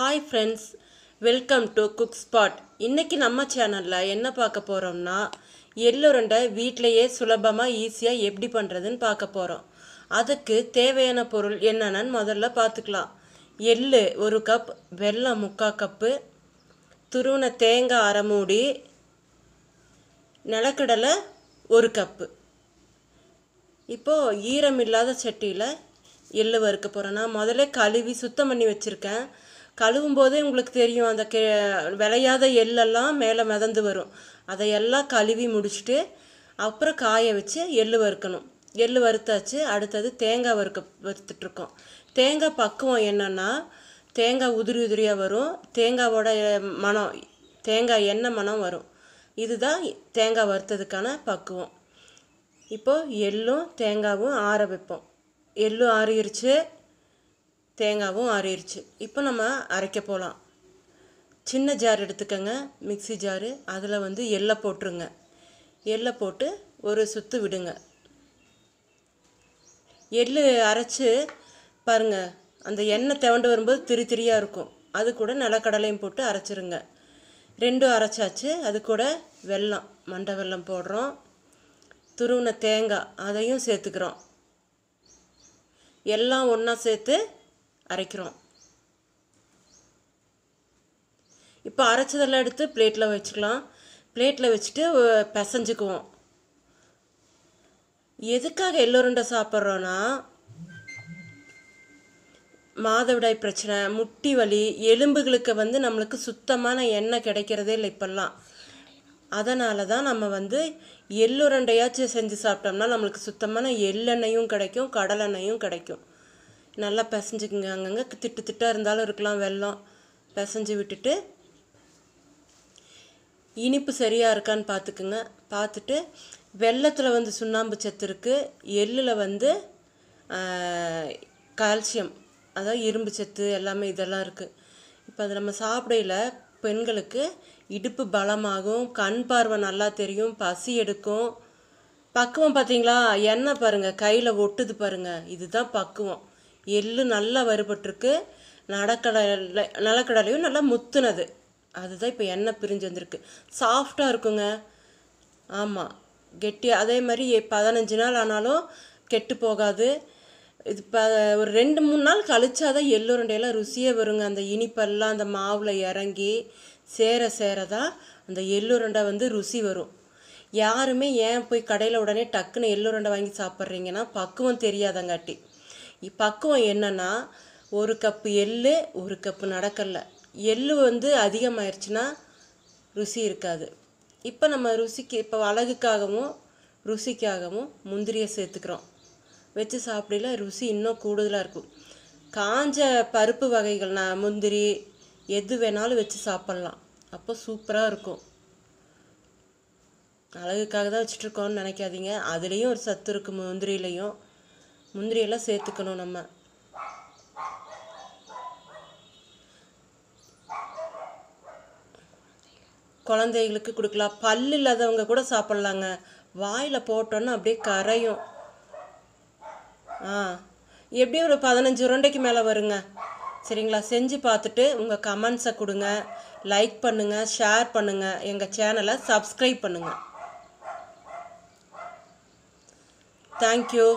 hi friends welcome to cook spot இன்றைக்கி நம்ம சேனலில் என்ன பார்க்க போகிறோம்னா எள்ளுருண்டை வீட்டிலையே சுலபமாக ஈஸியாக எப்படி பண்ணுறதுன்னு பார்க்க போகிறோம் அதுக்கு தேவையான பொருள் என்னென்னு முதல்ல பார்த்துக்கலாம் எள் ஒரு கப் வெல்லம் முக்கால் கப்பு துருவன தேங்காய் அரை மூடி நிலக்கடலை ஒரு கப்பு இப்போது ஈரம் இல்லாத சட்டியில் எள் வறுக்க போகிறேன் நான் முதல்ல கழுவி சுத்தம் பண்ணி வச்சுருக்கேன் கழுவும் போதே உங்களுக்கு தெரியும் அந்த கே விளையாத எள்ளெல்லாம் மேலே மிதந்து வரும் அதையெல்லாம் கழுவி முடிச்சுட்டு அப்புறம் காய வச்சு எள் வறுக்கணும் எள் வறுத்தாச்சு அடுத்தது தேங்காய் வறுக்க வறுத்துட்ருக்கோம் தேங்காய் பக்குவம் என்னென்னா தேங்காய் உதிரி உதிரியாக வரும் தேங்காவோட மனம் தேங்காய் எண்ணெய் மனம் வரும் இதுதான் தேங்காய் வறுத்ததுக்கான பக்குவம் இப்போது எள்ளும் தேங்காவும் ஆற வைப்போம் எள்ளும் ஆறிடுச்சு தேங்காவும் ஆறிடுச்சு இப்போ நம்ம அரைக்க போகலாம் சின்ன ஜார் எடுத்துக்கோங்க மிக்சி ஜாரு அதில் வந்து எள்ளை போட்டுருங்க எள்ளை போட்டு ஒரு சுற்று விடுங்க எள் அரைச்சி பாருங்கள் அந்த எண்ணெய் தேவண்டு வரும்போது திரி திரியாக இருக்கும் அது கூட நிலக்கடலையும் போட்டு அரைச்சிருங்க ரெண்டும் அரைச்சாச்சு அது கூட வெல்லம் மண்டை வெல்லம் போடுறோம் துருவின தேங்காய் அதையும் சேர்த்துக்கிறோம் எல்லாம் ஒன்றா சேர்த்து அரைக்கிறோம் இப்போ அரைச்சதெல்லாம் எடுத்து பிளேட்டில் வச்சுக்கலாம் பிளேட்டில் வச்சுட்டு பிசைஞ்சுக்குவோம் எதுக்காக எல்லோருண்டை சாப்பிட்றோன்னா மாதவிடாய் பிரச்சனை முட்டி வலி எலும்புகளுக்கு வந்து நம்மளுக்கு சுத்தமான எண்ணெய் கிடைக்கிறதே இல்லை இப்போல்லாம் அதனால தான் நம்ம வந்து எள்ளுரண்டையாச்சும் செஞ்சு சாப்பிட்டோம்னா நம்மளுக்கு சுத்தமான எள்ளெண்ணெயும் கிடைக்கும் கடலெண்ணையும் கிடைக்கும் நல்லா பிசைஞ்சுக்குங்க அங்கங்கே திட்டு திட்டாக இருந்தாலும் இருக்கலாம் வெள்ளம் பிசைஞ்சு விட்டுட்டு இனிப்பு சரியாக இருக்கான்னு பார்த்துக்குங்க பார்த்துட்டு வெள்ளத்தில் வந்து சுண்ணாம்பு சத்து இருக்குது எள்ளில் வந்து கால்சியம் அதாவது இரும்பு சத்து எல்லாமே இதெல்லாம் இருக்குது இப்போ அதை நம்ம சாப்பிடையில பெண்களுக்கு இடுப்பு பலமாகும் கண் பார்வை நல்லா தெரியும் பசி எடுக்கும் பக்குவம் பார்த்தீங்களா எண்ணெய் பாருங்கள் கையில் ஒட்டுது பாருங்கள் இதுதான் பக்குவம் எள்ளு நல்லா வறுபட்டிருக்கு நடக்கடலை நிலக்கடலையும் நல்லா முத்துனது அதுதான் இப்போ எண்ணெய் பிரிஞ்சு வந்திருக்கு சாஃப்டாக இருக்குங்க ஆமாம் கெட்டி அதே மாதிரி பதினஞ்சு நாள் ஆனாலும் கெட்டு போகாது இது இப்போ ஒரு ரெண்டு மூணு நாள் கழிச்சா தான் எள்ளு ரெண்டையெல்லாம் ருசியே வருங்க அந்த இனிப்பெல்லாம் அந்த மாவில் இறங்கி சேர சேர தான் அந்த எள்ளுருண்டை வந்து ருசி வரும் யாருமே ஏன் போய் கடையில் உடனே டக்குன்னு எள்ளுருண்டை வாங்கி சாப்பிட்றீங்கன்னா பக்குவம் தெரியாதங்காட்டி பக்குவம் என்னன்னா ஒரு கப்பு எள்ளு ஒரு கப்பு நடக்கல எள் வந்து அதிகமாயிருச்சுன்னா ருசி இருக்காது இப்போ நம்ம ருசிக்கு இப்போ அழகுக்காகவும் ருசிக்காகவும் முந்திரியை சேர்த்துக்கிறோம் வச்சு சாப்பிடல ருசி இன்னும் கூடுதலாக இருக்கும் காஞ்ச பருப்பு வகைகள் நான் முந்திரி எது வேணாலும் வச்சு சாப்பிட்லாம் அப்போ சூப்பராக இருக்கும் அழகுக்காக தான் இருக்கோம்னு நினைக்காதீங்க அதுலேயும் ஒரு சத்து இருக்கும் முந்திரிலையும் முந்திரியெல்லாம் சேர்த்துக்கணும் நம்ம குழந்தைகளுக்கு கொடுக்கலாம் பல் இல்லாதவங்க கூட சாப்பிட்லாங்க வாயில் போட்டோன்னா அப்படியே கரையும் ஆ எப்படியும் ஒரு பதினஞ்சு உருண்டைக்கு மேலே வருங்க சரிங்களா செஞ்சு பார்த்துட்டு உங்கள் கமெண்ட்ஸை கொடுங்க லைக் பண்ணுங்கள் ஷேர் பண்ணுங்கள் எங்கள் சேனலை சப்ஸ்கிரைப் பண்ணுங்கள் தேங்க்யூ